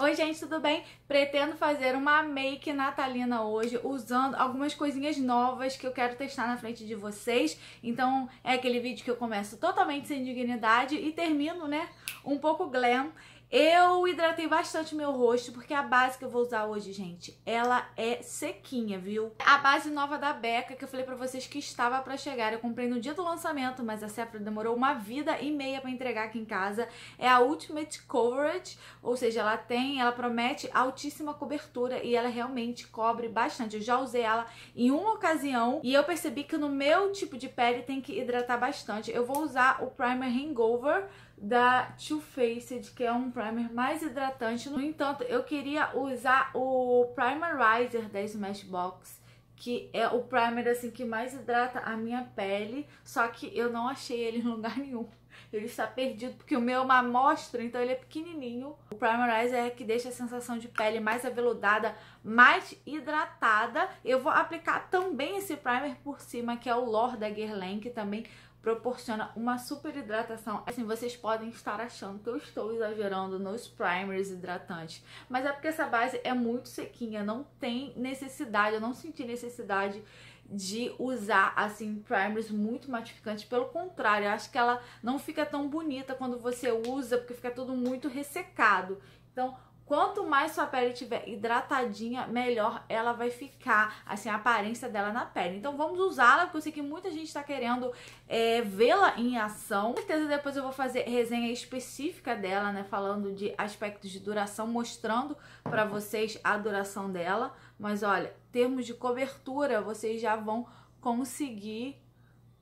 Oi gente, tudo bem? Pretendo fazer uma make natalina hoje usando algumas coisinhas novas que eu quero testar na frente de vocês. Então é aquele vídeo que eu começo totalmente sem dignidade e termino, né, um pouco glam. Eu hidratei bastante meu rosto, porque a base que eu vou usar hoje, gente, ela é sequinha, viu? A base nova da Becca, que eu falei pra vocês que estava pra chegar. Eu comprei no dia do lançamento, mas a Sephora demorou uma vida e meia pra entregar aqui em casa. É a Ultimate Coverage, ou seja, ela tem, ela promete altíssima cobertura e ela realmente cobre bastante. Eu já usei ela em uma ocasião e eu percebi que no meu tipo de pele tem que hidratar bastante. Eu vou usar o Primer Hangover, da Too Faced, que é um primer mais hidratante. No entanto, eu queria usar o Primerizer da Smashbox, que é o primer assim que mais hidrata a minha pele, só que eu não achei ele em lugar nenhum. Ele está perdido, porque o meu é uma amostra, então ele é pequenininho. O Primerizer é que deixa a sensação de pele mais aveludada, mais hidratada. Eu vou aplicar também esse primer por cima, que é o Lore da Guerlain, que também proporciona uma super hidratação. Assim, vocês podem estar achando que eu estou exagerando nos primers hidratantes, mas é porque essa base é muito sequinha, não tem necessidade, eu não senti necessidade de usar assim primers muito matificantes, pelo contrário, eu acho que ela não fica tão bonita quando você usa, porque fica tudo muito ressecado. Então, Quanto mais sua pele estiver hidratadinha, melhor ela vai ficar, assim, a aparência dela na pele. Então vamos usá-la, porque eu sei que muita gente está querendo é, vê-la em ação. Com certeza depois eu vou fazer resenha específica dela, né, falando de aspectos de duração, mostrando para vocês a duração dela. Mas olha, termos de cobertura, vocês já vão conseguir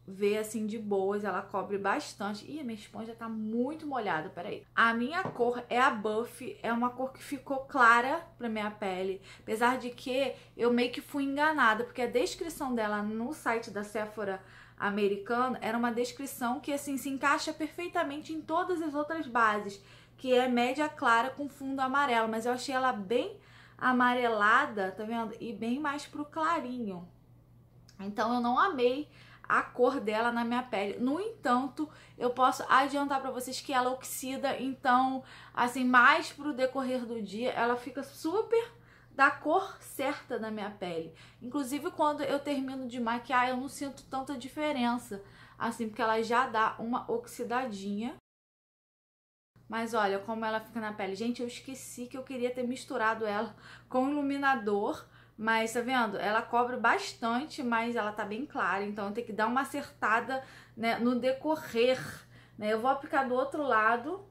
vê assim de boas, ela cobre bastante. Ih, minha esponja tá muito molhada, peraí. A minha cor é a Buff, é uma cor que ficou clara pra minha pele. Apesar de que eu meio que fui enganada, porque a descrição dela no site da Sephora americana era uma descrição que assim se encaixa perfeitamente em todas as outras bases, que é média clara com fundo amarelo, mas eu achei ela bem amarelada, tá vendo? E bem mais pro clarinho. Então eu não amei a cor dela na minha pele. No entanto, eu posso adiantar para vocês que ela oxida, então, assim, mais pro decorrer do dia, ela fica super da cor certa na minha pele. Inclusive, quando eu termino de maquiar, eu não sinto tanta diferença, assim, porque ela já dá uma oxidadinha. Mas olha como ela fica na pele. Gente, eu esqueci que eu queria ter misturado ela com iluminador, mas tá vendo? Ela cobre bastante, mas ela tá bem clara, então tem que dar uma acertada né, no decorrer. Né? Eu vou aplicar do outro lado.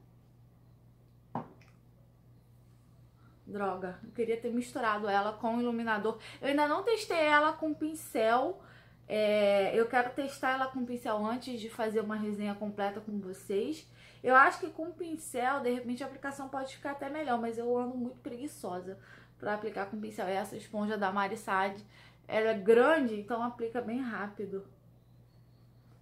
Droga, eu queria ter misturado ela com o iluminador. Eu ainda não testei ela com pincel. É, eu quero testar ela com pincel antes de fazer uma resenha completa com vocês. Eu acho que com pincel, de repente, a aplicação pode ficar até melhor, mas eu ando muito preguiçosa para aplicar com pincel. essa esponja da Marisade, ela é grande, então aplica bem rápido.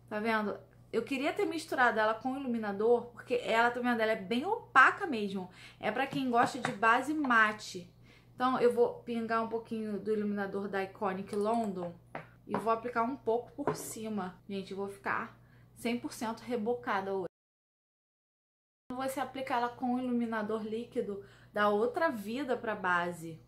Tá vendo? Eu queria ter misturado ela com o iluminador, porque ela, tá vendo? Ela é bem opaca mesmo. É para quem gosta de base mate. Então eu vou pingar um pouquinho do iluminador da Iconic London e vou aplicar um pouco por cima. Gente, eu vou ficar 100% rebocada hoje. Você aplica ela com o iluminador líquido, dá outra vida para a base.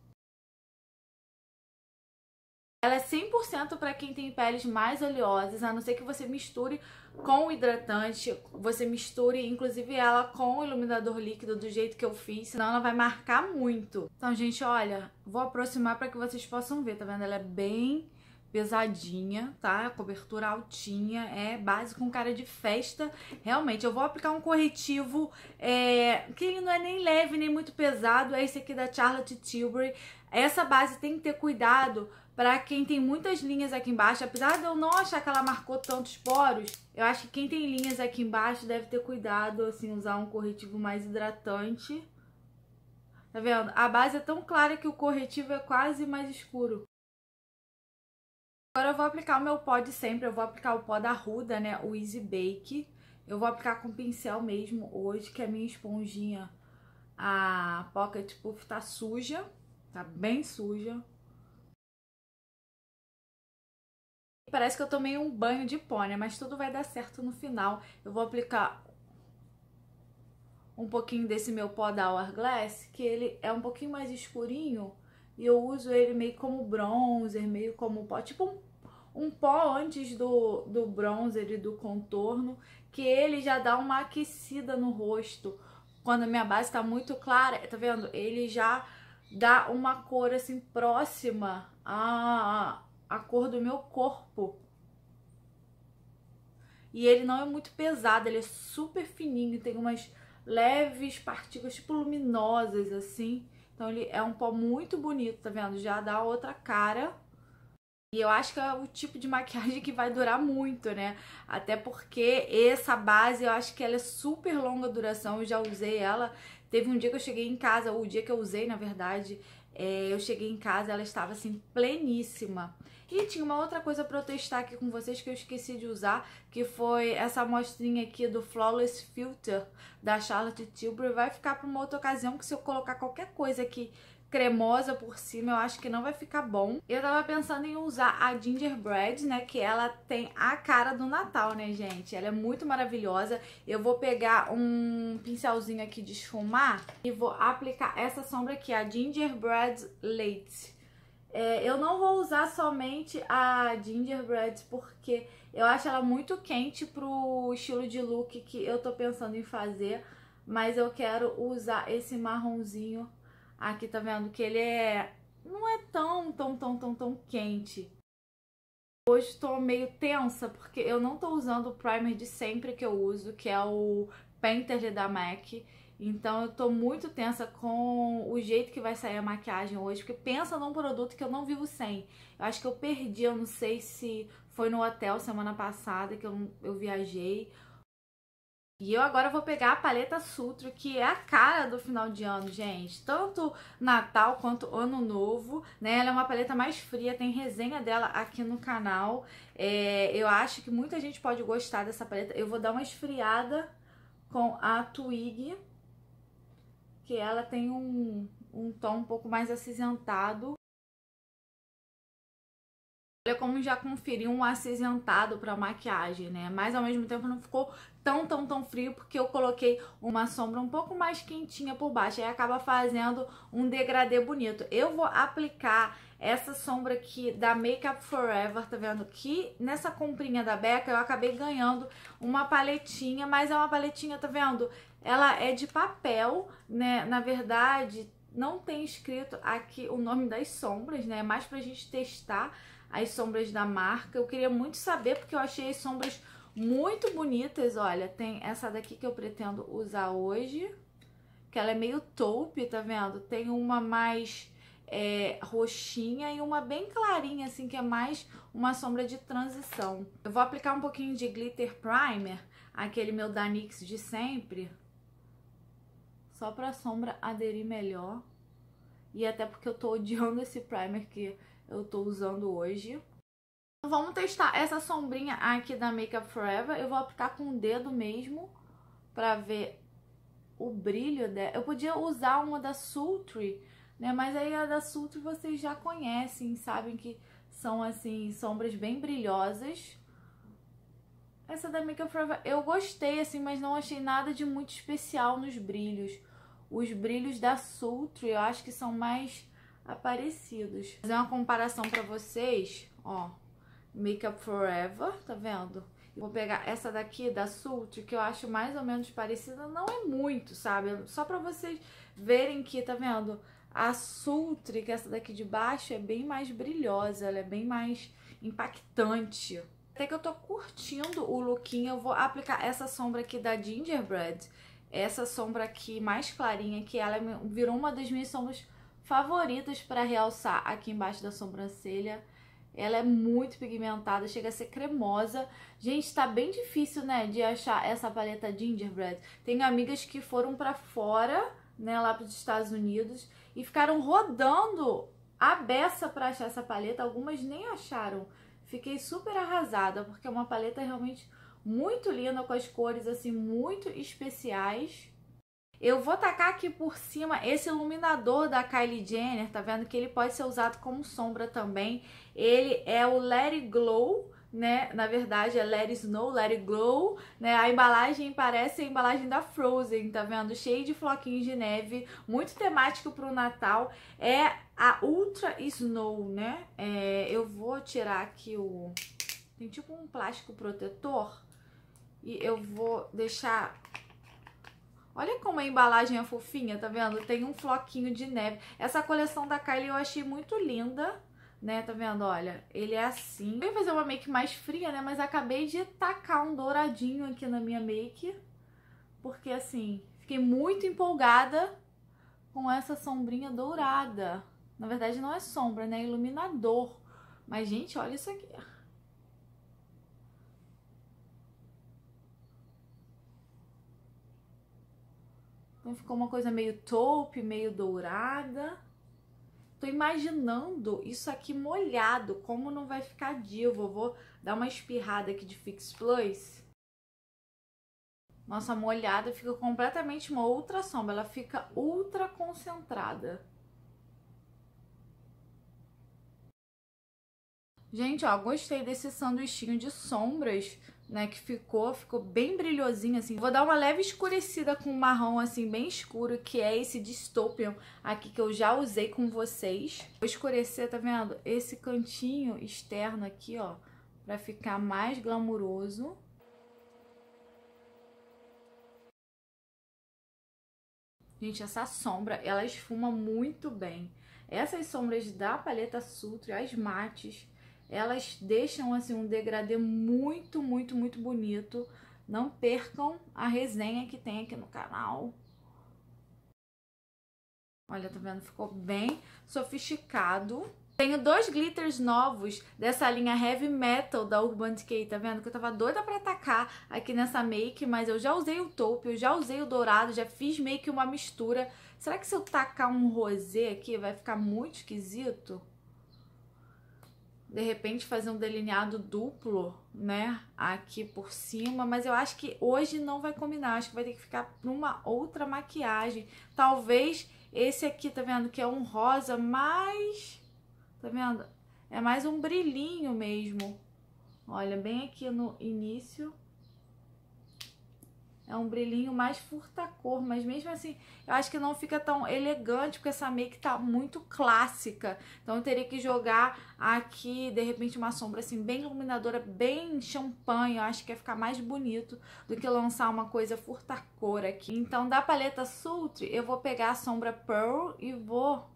Ela é 100% para quem tem peles mais oleosas, a não ser que você misture com o hidratante, você misture inclusive ela com o iluminador líquido do jeito que eu fiz, senão ela vai marcar muito. Então, gente, olha, vou aproximar para que vocês possam ver, tá vendo? Ela é bem pesadinha, tá? Cobertura altinha, é base com cara de festa. Realmente, eu vou aplicar um corretivo é, que não é nem leve, nem muito pesado. É esse aqui da Charlotte Tilbury. Essa base tem que ter cuidado para quem tem muitas linhas aqui embaixo, apesar de eu não achar que ela marcou tantos poros, eu acho que quem tem linhas aqui embaixo deve ter cuidado, assim, usar um corretivo mais hidratante. Tá vendo? A base é tão clara que o corretivo é quase mais escuro. Agora eu vou aplicar o meu pó de sempre, eu vou aplicar o pó da Ruda, né, o Easy Bake. Eu vou aplicar com pincel mesmo hoje, que a é minha esponjinha, a Pocket Puff, tá suja, tá bem suja. Parece que eu tomei um banho de pó, né, mas tudo vai dar certo no final. Eu vou aplicar um pouquinho desse meu pó da Hourglass, que ele é um pouquinho mais escurinho, e eu uso ele meio como bronzer, meio como pó, tipo um um pó antes do, do bronzer e do contorno, que ele já dá uma aquecida no rosto. Quando a minha base tá muito clara, tá vendo? Ele já dá uma cor assim próxima à, à cor do meu corpo. E ele não é muito pesado, ele é super fininho, tem umas leves partículas tipo luminosas assim então ele é um pó muito bonito, tá vendo? Já dá outra cara. E eu acho que é o tipo de maquiagem que vai durar muito, né? Até porque essa base, eu acho que ela é super longa duração, eu já usei ela. Teve um dia que eu cheguei em casa, ou o dia que eu usei, na verdade, é, eu cheguei em casa, ela estava assim pleníssima. E tinha uma outra coisa para eu testar aqui com vocês que eu esqueci de usar, que foi essa amostrinha aqui do Flawless Filter da Charlotte Tilbury. Vai ficar para uma outra ocasião que se eu colocar qualquer coisa aqui cremosa por cima, eu acho que não vai ficar bom. Eu tava pensando em usar a Gingerbread, né, que ela tem a cara do Natal, né, gente? Ela é muito maravilhosa. Eu vou pegar um pincelzinho aqui de esfumar e vou aplicar essa sombra aqui, a Gingerbread Late. É, eu não vou usar somente a Gingerbread porque eu acho ela muito quente pro estilo de look que eu tô pensando em fazer, mas eu quero usar esse marronzinho Aqui tá vendo que ele é não é tão, tão, tão, tão, tão quente. Hoje estou meio tensa porque eu não estou usando o primer de sempre que eu uso, que é o painter da MAC. Então eu estou muito tensa com o jeito que vai sair a maquiagem hoje, porque pensa num produto que eu não vivo sem. Eu acho que eu perdi, eu não sei se foi no hotel semana passada que eu, eu viajei, e eu agora vou pegar a paleta Sutro, que é a cara do final de ano, gente. Tanto Natal quanto Ano Novo, né? Ela é uma paleta mais fria, tem resenha dela aqui no canal. É, eu acho que muita gente pode gostar dessa paleta. Eu vou dar uma esfriada com a Twig, que ela tem um, um tom um pouco mais acinzentado. Olha é como já conferi um acinzentado para maquiagem, né? Mas ao mesmo tempo não ficou tão, tão, tão frio porque eu coloquei uma sombra um pouco mais quentinha por baixo. Aí acaba fazendo um degradê bonito. Eu vou aplicar essa sombra aqui da Make For Forever, tá vendo? Que nessa comprinha da Becca eu acabei ganhando uma paletinha, mas é uma paletinha, tá vendo? Ela é de papel, né? Na verdade, não tem escrito aqui o nome das sombras, né? É mais pra gente testar as sombras da marca. Eu queria muito saber porque eu achei as sombras muito bonitas, olha, tem essa daqui que eu pretendo usar hoje, que ela é meio taupe, tá vendo? Tem uma mais é, roxinha e uma bem clarinha, assim, que é mais uma sombra de transição. Eu vou aplicar um pouquinho de glitter primer, aquele meu da NYX de sempre, só pra sombra aderir melhor. E até porque eu tô odiando esse primer que eu tô usando hoje. Vamos testar essa sombrinha aqui da Makeup Forever. Eu vou aplicar com o dedo mesmo pra ver o brilho dela. Eu podia usar uma da Sultry, né? Mas aí a da Sultry vocês já conhecem, sabem que são, assim, sombras bem brilhosas. Essa da Makeup Forever eu gostei, assim, mas não achei nada de muito especial nos brilhos. Os brilhos da Sultry eu acho que são mais aparecidos. Vou fazer uma comparação pra vocês, ó. Makeup Forever, tá vendo? Vou pegar essa daqui da Sult, que eu acho mais ou menos parecida, não é muito, sabe? Só pra vocês verem que, tá vendo? A Sultry que é essa daqui de baixo, é bem mais brilhosa, ela é bem mais impactante. Até que eu tô curtindo o lookinho, eu vou aplicar essa sombra aqui da Gingerbread. Essa sombra aqui mais clarinha, que ela é virou uma das minhas sombras favoritas pra realçar aqui embaixo da sobrancelha. Ela é muito pigmentada, chega a ser cremosa. Gente, tá bem difícil, né, de achar essa paleta gingerbread. Tenho amigas que foram para fora, né, lá para os Estados Unidos e ficaram rodando a beça para achar essa paleta. Algumas nem acharam. Fiquei super arrasada, porque é uma paleta realmente muito linda, com as cores assim muito especiais. Eu vou tacar aqui por cima esse iluminador da Kylie Jenner, tá vendo? Que ele pode ser usado como sombra também. Ele é o Let It Glow, né? Na verdade é Let It Snow, Let It Glow, né? A embalagem parece a embalagem da Frozen, tá vendo? Cheio de floquinhos de neve, muito temático pro Natal. É a Ultra Snow, né? É, eu vou tirar aqui o... Tem tipo um plástico protetor e eu vou deixar Olha como a embalagem é fofinha, tá vendo? Tem um floquinho de neve. Essa coleção da Kylie eu achei muito linda, né? Tá vendo? Olha, ele é assim. Eu ia fazer uma make mais fria, né? Mas acabei de tacar um douradinho aqui na minha make. Porque, assim, fiquei muito empolgada com essa sombrinha dourada. Na verdade, não é sombra, né? É iluminador. Mas, gente, olha isso aqui. Então ficou uma coisa meio taupe, meio dourada. Tô imaginando isso aqui molhado, como não vai ficar divo. Vou dar uma espirrada aqui de Fix Plus. Nossa molhada fica completamente uma outra sombra, ela fica ultra concentrada. Gente, ó, gostei desse sanduichinho de sombras né, que ficou, ficou bem brilhosinho assim. Vou dar uma leve escurecida com marrom assim bem escuro, que é esse Dystopian aqui que eu já usei com vocês. Vou escurecer, tá vendo? Esse cantinho externo aqui, ó, pra ficar mais glamuroso. Gente, essa sombra, ela esfuma muito bem. Essas sombras da paleta Sutra, as mates, elas deixam assim um degradê muito, muito, muito bonito. Não percam a resenha que tem aqui no canal. Olha, tá vendo? Ficou bem sofisticado. Tenho dois glitters novos dessa linha Heavy Metal da Urban Decay, tá vendo? Que eu tava doida pra atacar aqui nessa make, mas eu já usei o taupe, eu já usei o dourado, já fiz meio que uma mistura. Será que se eu tacar um rosé aqui vai ficar muito esquisito? de repente fazer um delineado duplo, né, aqui por cima, mas eu acho que hoje não vai combinar, acho que vai ter que ficar numa outra maquiagem. Talvez esse aqui, tá vendo, que é um rosa mais, tá vendo, é mais um brilhinho mesmo. Olha, bem aqui no início é um brilhinho mais furtacor, mas mesmo assim, eu acho que não fica tão elegante, porque essa make tá muito clássica. Então eu teria que jogar aqui, de repente, uma sombra assim, bem iluminadora, bem champanhe. Eu acho que ia ficar mais bonito do que lançar uma coisa furtacor aqui. Então, da paleta Sultry, eu vou pegar a sombra Pearl e vou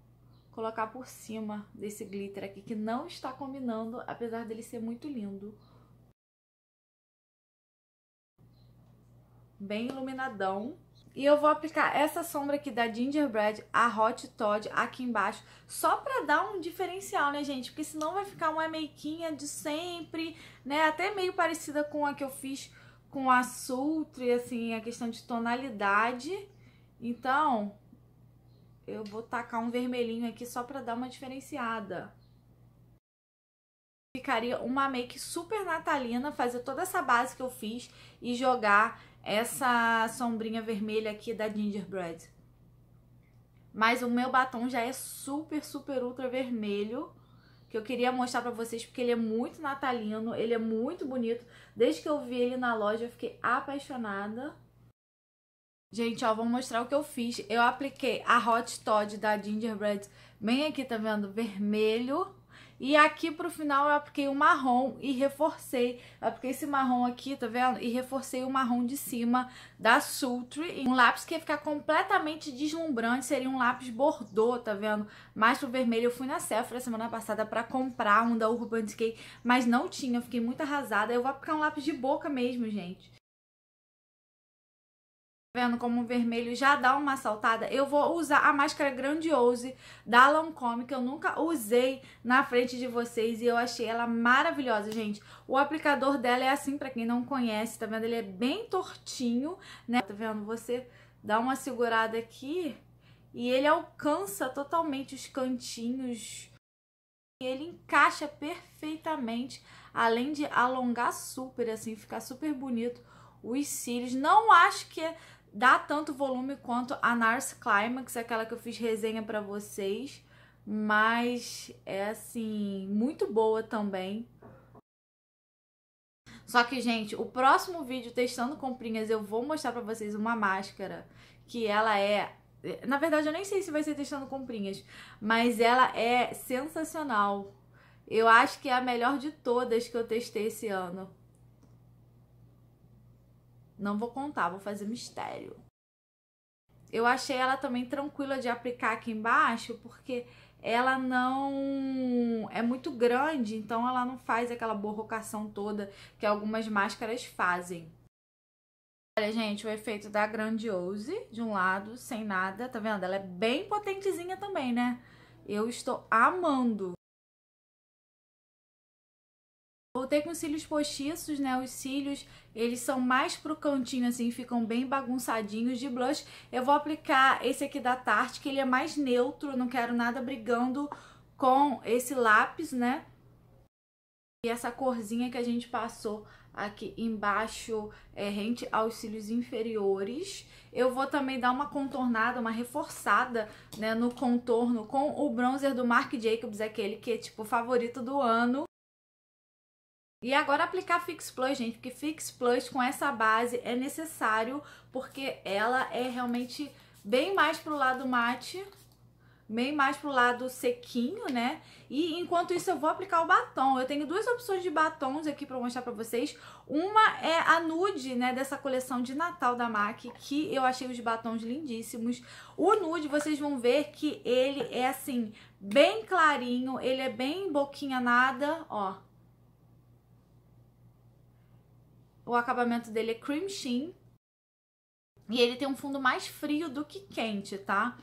colocar por cima desse glitter aqui, que não está combinando, apesar dele ser muito lindo. bem iluminadão. E eu vou aplicar essa sombra aqui da Gingerbread, a Hot Todd, aqui embaixo, só pra dar um diferencial, né, gente? Porque senão vai ficar uma makeinha de sempre, né? Até meio parecida com a que eu fiz com a sultry assim, a questão de tonalidade. Então, eu vou tacar um vermelhinho aqui só pra dar uma diferenciada. Ficaria uma make super natalina, fazer toda essa base que eu fiz e jogar essa sombrinha vermelha aqui da Gingerbread. Mas o meu batom já é super, super ultra vermelho, que eu queria mostrar pra vocês, porque ele é muito natalino, ele é muito bonito. Desde que eu vi ele na loja, eu fiquei apaixonada. Gente, ó, vou mostrar o que eu fiz. Eu apliquei a Hot Todd da Gingerbread bem aqui, tá vendo? Vermelho. E aqui pro final eu apliquei o marrom e reforcei. Eu apliquei esse marrom aqui, tá vendo? E reforcei o marrom de cima da Sultry. Um lápis que ia ficar completamente deslumbrante, seria um lápis bordô, tá vendo? Mais pro vermelho. Eu fui na Sephora semana passada pra comprar um da Urban Decay, mas não tinha. Eu fiquei muito arrasada. Eu vou aplicar um lápis de boca mesmo, gente vendo como o vermelho já dá uma saltada, eu vou usar a máscara Grandiose da Lancome, que eu nunca usei na frente de vocês e eu achei ela maravilhosa, gente. O aplicador dela é assim, pra quem não conhece, tá vendo? Ele é bem tortinho, né? Tá vendo? Você dá uma segurada aqui e ele alcança totalmente os cantinhos e ele encaixa perfeitamente, além de alongar super, assim, ficar super bonito os cílios. Não acho que é dá tanto volume quanto a Nars Climax, aquela que eu fiz resenha para vocês, mas é assim, muito boa também. Só que, gente, o próximo vídeo testando comprinhas, eu vou mostrar para vocês uma máscara que ela é na verdade, eu nem sei se vai ser testando comprinhas, mas ela é sensacional. Eu acho que é a melhor de todas que eu testei esse ano. Não vou contar, vou fazer mistério. Eu achei ela também tranquila de aplicar aqui embaixo, porque ela não é muito grande, então ela não faz aquela borrocação toda que algumas máscaras fazem. Olha, gente, o efeito da Grandiose, de um lado, sem nada, tá vendo? Ela é bem potentezinha também, né? Eu estou amando. Voltei com os cílios postiços, né? Os cílios, eles são mais pro cantinho, assim, ficam bem bagunçadinhos de blush. Eu vou aplicar esse aqui da Tarte, que ele é mais neutro, não quero nada brigando com esse lápis, né? E essa corzinha que a gente passou aqui embaixo, é, rente aos cílios inferiores. Eu vou também dar uma contornada, uma reforçada, né, no contorno com o bronzer do Marc Jacobs, aquele que é, tipo, favorito do ano. E agora aplicar Fix Plus, gente, porque Fix Plus com essa base é necessário, porque ela é realmente bem mais pro lado mate, bem mais pro lado sequinho, né? E enquanto isso eu vou aplicar o batom. Eu tenho duas opções de batons aqui para mostrar para vocês. Uma é a nude, né, dessa coleção de Natal da MAC, que eu achei os batons lindíssimos. O nude, vocês vão ver que ele é assim, bem clarinho, ele é bem boquinha nada, ó O acabamento dele é cream sheen. E ele tem um fundo mais frio do que quente, tá?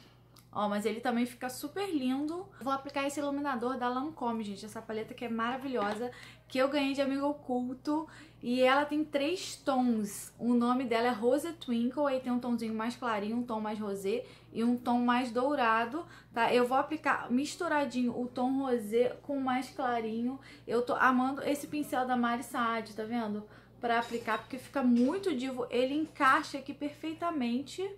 Ó, mas ele também fica super lindo. Vou aplicar esse iluminador da Lancôme, gente. Essa paleta que é maravilhosa, que eu ganhei de amigo oculto. E ela tem três tons. O nome dela é Rose Twinkle. Aí tem um tomzinho mais clarinho, um tom mais rosé e um tom mais dourado, tá? Eu vou aplicar misturadinho o tom rosé com o mais clarinho. Eu tô amando esse pincel da Mari Saad, tá vendo? Tá vendo? para aplicar, porque fica muito divo. Ele encaixa aqui perfeitamente.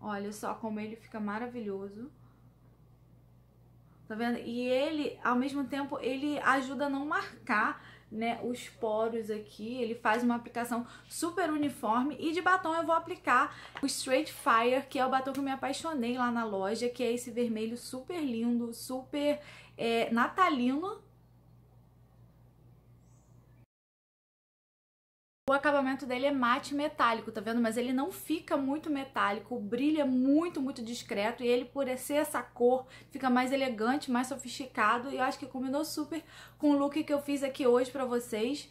Olha só como ele fica maravilhoso. Tá vendo? E ele, ao mesmo tempo, ele ajuda a não marcar, né, os poros aqui. Ele faz uma aplicação super uniforme. E de batom eu vou aplicar o Straight Fire, que é o batom que eu me apaixonei lá na loja, que é esse vermelho super lindo, super é, natalino, O acabamento dele é mate metálico, tá vendo? Mas ele não fica muito metálico, brilha muito, muito discreto e ele por ser essa cor fica mais elegante, mais sofisticado e eu acho que combinou super com o look que eu fiz aqui hoje pra vocês.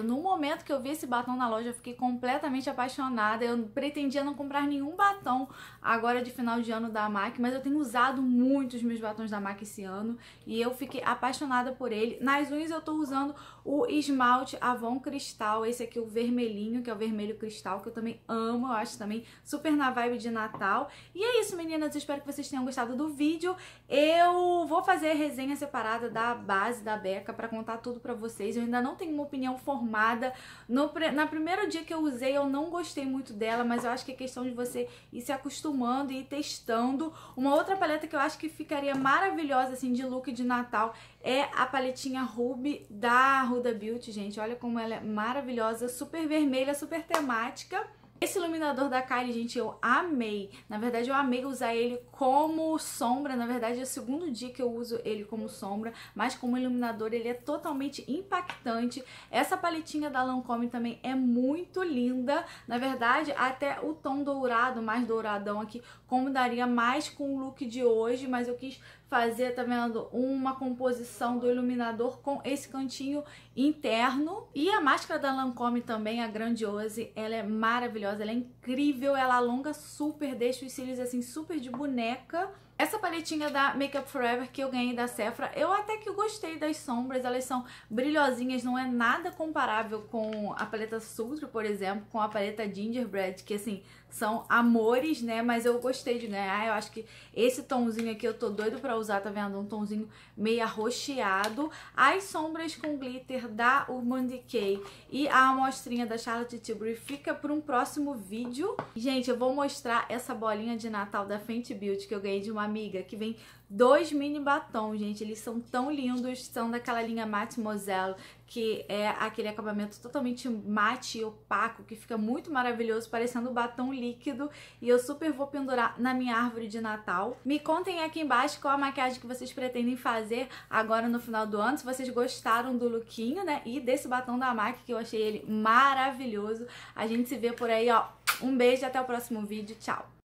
No momento que eu vi esse batom na loja, eu fiquei completamente apaixonada. Eu pretendia não comprar nenhum batom agora de final de ano da MAC, mas eu tenho usado muito os meus batons da MAC esse ano e eu fiquei apaixonada por ele. Nas unhas eu tô usando o esmalte Avon Cristal, esse aqui é o vermelhinho, que é o vermelho cristal, que eu também amo, eu acho também super na vibe de Natal. E é isso, meninas, eu espero que vocês tenham gostado do vídeo. Eu vou fazer a resenha separada da base da Beca pra contar tudo pra vocês. Eu ainda não tenho uma opinião formada formada. No, na primeira dia que eu usei, eu não gostei muito dela, mas eu acho que é questão de você ir se acostumando e ir testando. Uma outra paleta que eu acho que ficaria maravilhosa, assim, de look de Natal é a paletinha Ruby da Ruda Beauty, gente. Olha como ela é maravilhosa, super vermelha, super temática. Esse iluminador da Kylie, gente, eu amei. Na verdade, eu amei usar ele como sombra. Na verdade, é o segundo dia que eu uso ele como sombra, mas como iluminador ele é totalmente impactante. Essa paletinha da Lancôme também é muito linda. Na verdade, até o tom dourado, mais douradão aqui, combinaria mais com o look de hoje, mas eu quis fazer, tá vendo, uma composição do iluminador com esse cantinho interno. E a máscara da Lancôme também, a Grandiose, ela é maravilhosa, ela é incrível, ela alonga super, deixa os cílios assim super de boneca. Essa paletinha da Makeup Forever que eu ganhei da Sephora, eu até que gostei das sombras, elas são brilhosinhas, não é nada comparável com a paleta Sultry, por exemplo, com a paleta Gingerbread, que assim, são amores, né? Mas eu gostei de, né? Ah, eu acho que esse tomzinho aqui eu tô doido pra usar, tá vendo? Um tomzinho meio arroxeado. As sombras com glitter da Urban Decay e a amostrinha da Charlotte Tilbury fica pra um próximo vídeo. Gente, eu vou mostrar essa bolinha de Natal da Fenty Beauty que eu ganhei de uma amiga, que vem dois mini batons, gente. Eles são tão lindos, são daquela linha Mademoiselle que é aquele acabamento totalmente mate e opaco, que fica muito maravilhoso, parecendo batom líquido, e eu super vou pendurar na minha árvore de Natal. Me contem aqui embaixo qual a maquiagem que vocês pretendem fazer agora no final do ano, se vocês gostaram do lookinho, né, e desse batom da MAC, que eu achei ele maravilhoso. A gente se vê por aí, ó. Um beijo e até o próximo vídeo. Tchau!